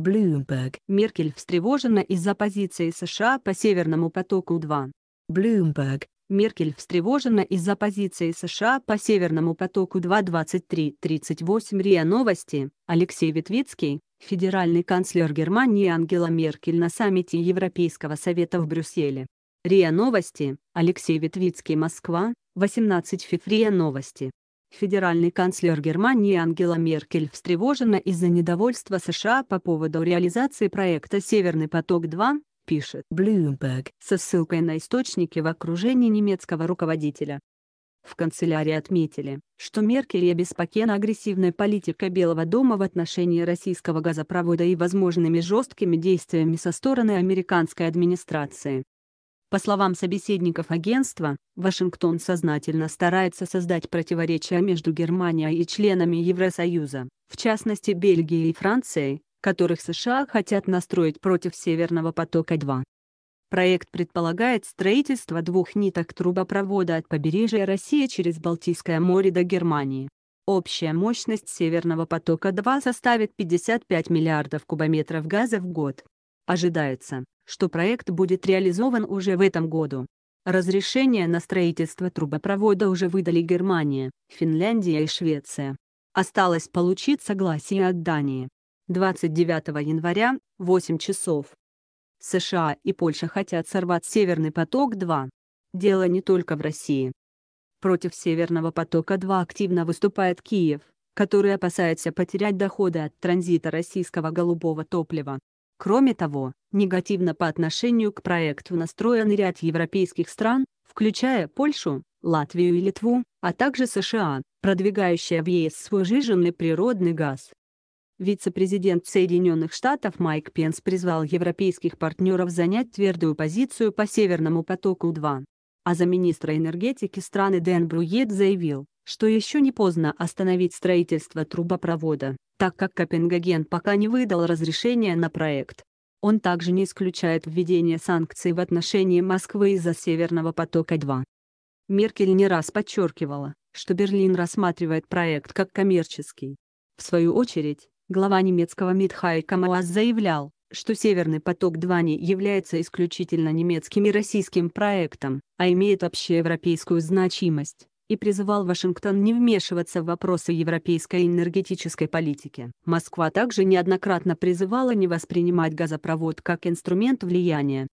Блюмберг. Меркель встревожена из-за позиции США по Северному потоку-2. Блюмберг. Меркель встревожена из-за позиции США по Северному потоку 2.23.38 РИА Новости. Алексей Витвицкий, федеральный канцлер Германии Ангела Меркель на саммите Европейского совета в Брюсселе. РИА Новости, Алексей Витвицкий, Москва, 18 февраля Новости. Федеральный канцлер Германии Ангела Меркель встревожена из-за недовольства США по поводу реализации проекта «Северный поток-2», пишет Bloomberg со ссылкой на источники в окружении немецкого руководителя. В канцелярии отметили, что Меркель обеспокоена агрессивной политикой Белого дома в отношении российского газопровода и возможными жесткими действиями со стороны американской администрации. По словам собеседников агентства, Вашингтон сознательно старается создать противоречия между Германией и членами Евросоюза, в частности Бельгией и Францией, которых США хотят настроить против Северного потока-2. Проект предполагает строительство двух ниток трубопровода от побережья России через Балтийское море до Германии. Общая мощность Северного потока-2 составит 55 миллиардов кубометров газа в год. Ожидается, что проект будет реализован уже в этом году. Разрешение на строительство трубопровода уже выдали Германия, Финляндия и Швеция. Осталось получить согласие от Дании. 29 января, 8 часов. США и Польша хотят сорвать «Северный поток-2». Дело не только в России. Против «Северного потока-2» активно выступает Киев, который опасается потерять доходы от транзита российского голубого топлива. Кроме того, Негативно по отношению к проекту настроен ряд европейских стран, включая Польшу, Латвию и Литву, а также США, продвигающая в ЕС свой жиженный природный газ. Вице-президент Соединенных Штатов Майк Пенс призвал европейских партнеров занять твердую позицию по Северному потоку-2. А замминистра энергетики страны Дэн Брует заявил, что еще не поздно остановить строительство трубопровода, так как Копенгаген пока не выдал разрешения на проект. Он также не исключает введение санкций в отношении Москвы из-за Северного потока-2. Меркель не раз подчеркивала, что Берлин рассматривает проект как коммерческий. В свою очередь, глава немецкого МИД Хайка Маас заявлял, что «Северный поток-2» не является исключительно немецким и российским проектом, а имеет общеевропейскую значимость и призывал Вашингтон не вмешиваться в вопросы европейской энергетической политики. Москва также неоднократно призывала не воспринимать газопровод как инструмент влияния,